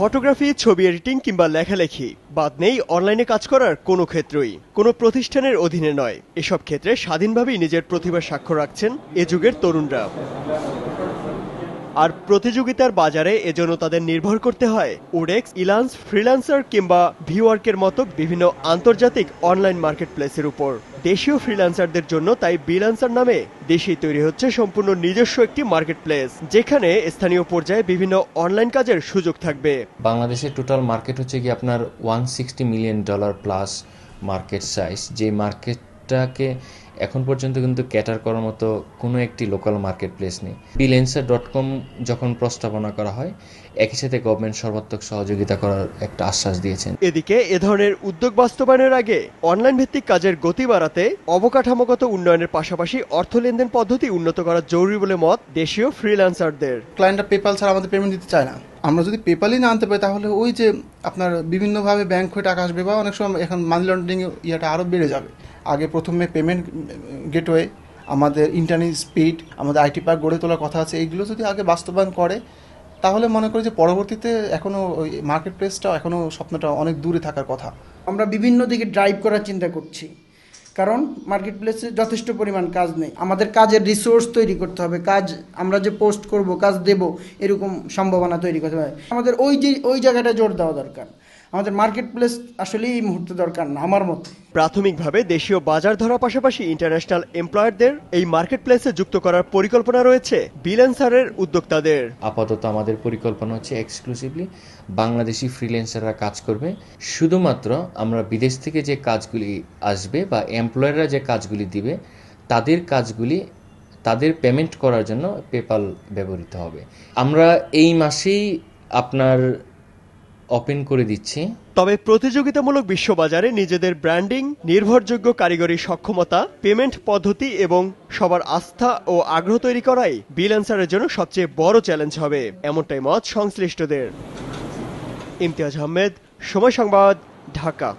photography ছবি editing কিংবা লেখালেখি বাদ নেই অনলাইনে কাজ করার কোনো ক্ষেত্রই কোনো প্রতিষ্ঠানের অধীনে নয় এসব ক্ষেত্রে স্বাধীনভাবেই নিজের প্রতিভা স্বাক্ষর রাখছেন এ যুগের তরুণরা আর প্রতিযোগিতার বাজারে এজন্য তাদের নির্ভর করতে হয় ওডেক্স ইলান্স ফ্রিল্যান্সার কিংবা ভিওয়ার্কের মতো বিভিন্ন আন্তর্জাতিক অনলাইন মার্কেট প্লেসের উপর দেশীয় ফ্রিল্যান্সারদের জন্য তাই বিলান্সার নামে দেশেই তৈরি হচ্ছে সম্পূর্ণ নিজস্ব একটি মার্কেট প্লেস যেখানে স্থানীয় পর্যায়ে বিভিন্ন অনলাইন কাজের সুযোগ থাকবে বাংলাদেশের টোটাল মার্কেট হচ্ছে কি আপনার one million dollar plus market size যে মার্কেট মার্কেটটাকে এখন পর্যন্ত কিন্তু ক্যাটার করার মতো কোনো একটি লোকাল মার্কেট প্লেস নেই বিলেন্সার ডট কম যখন প্রস্তাবনা করা হয় একই সাথে গভর্নমেন্ট সর্বাত্মক সহযোগিতা করার একটা আশ্বাস দিয়েছেন এদিকে এ ধরনের উদ্যোগ বাস্তবায়নের আগে অনলাইন ভিত্তিক কাজের গতি বাড়াতে অবকাঠামোগত উন্নয়নের পাশাপাশি অর্থ লেনদেন পদ্ধতি উন্নত করা জরুরি বলে মত দেশীয় ফ্রিল্যান্সারদের ক্লায়েন্টরা পেপাল ছাড়া আমাদের পেমেন্ট দিতে চায় না আমরা যদি পেপালই না আনতে পারি তাহলে ওই যে আপনার বিভিন্নভাবে ব্যাংক হয়ে টাকা আসবে বা অনেক সময় এখন মানি লন্ডারিং ইয়েটা আরও বেড়ে যাবে আগে প্রথমে পেমেন্ট গেটওয়ে আমাদের ইন্টারনেট স্পিড আমাদের আইটি পার্ক গড়ে তোলার কথা আছে এইগুলো যদি আগে বাস্তবায়ন করে তাহলে মনে করি যে পরবর্তীতে এখনও ওই মার্কেট প্লেসটা এখনও স্বপ্নটা অনেক দূরে থাকার কথা আমরা বিভিন্ন দিকে ড্রাইভ করার চিন্তা করছি কারণ মার্কেট প্লেসে যথেষ্ট পরিমাণ কাজ নেই আমাদের কাজের রিসোর্স তৈরি করতে হবে কাজ আমরা যে পোস্ট করব কাজ দেব এরকম সম্ভাবনা তৈরি করতে হবে আমাদের ওই যে ওই জায়গাটা জোর দেওয়া দরকার আমাদের মার্কেট প্লেস আসলে এই মুহূর্তে দরকার না আমার মতে প্রাথমিকভাবে দেশীয় বাজার ধরার পাশাপাশি ইন্টারন্যাশনাল এমপ্লয়ারদের এই মার্কেট প্লেসে যুক্ত করার পরিকল্পনা রয়েছে বিলেন্সারের উদ্যোক্তাদের আপাতত আমাদের পরিকল্পনা হচ্ছে এক্সক্লুসিভলি বাংলাদেশি ফ্রিল্যান্সাররা কাজ করবে শুধুমাত্র আমরা বিদেশ থেকে যে কাজগুলি আসবে বা এমপ্লয়াররা যে কাজগুলি দিবে তাদের কাজগুলি তাদের পেমেন্ট করার জন্য পেপাল ব্যবহৃত হবে আমরা এই মাসেই আপনার ওপেন করে দিচ্ছি তবে প্রতিযোগিতামূলক বিশ্ববাজারে নিজেদের ব্র্যান্ডিং নির্ভরযোগ্য কারিগরি সক্ষমতা পেমেন্ট পদ্ধতি এবং সবার আস্থা ও আগ্রহ তৈরি করাই বিলান্সারের জন্য সবচেয়ে বড় চ্যালেঞ্জ হবে এমনটাই মত সংশ্লিষ্টদের ইমতিয়াজ আহমেদ সময় সংবাদ ঢাকা